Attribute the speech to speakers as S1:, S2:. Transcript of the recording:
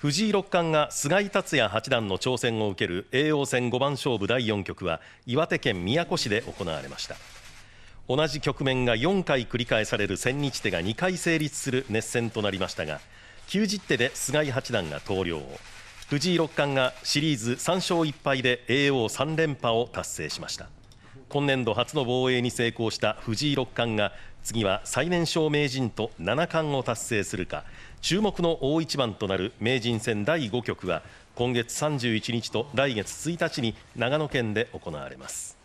S1: 藤井六冠が菅井達也八段の挑戦を受ける叡王戦五番勝負第4局は岩手県宮古市で行われました同じ局面が4回繰り返される千日手が2回成立する熱戦となりましたが90手で菅井八段が投了藤井六冠がシリーズ3勝1敗で叡王3連覇を達成しました今年度初の防衛に成功した藤井六冠が次は最年少名人と七冠を達成するか注目の大一番となる名人戦第5局は今月31日と来月1日に長野県で行われます。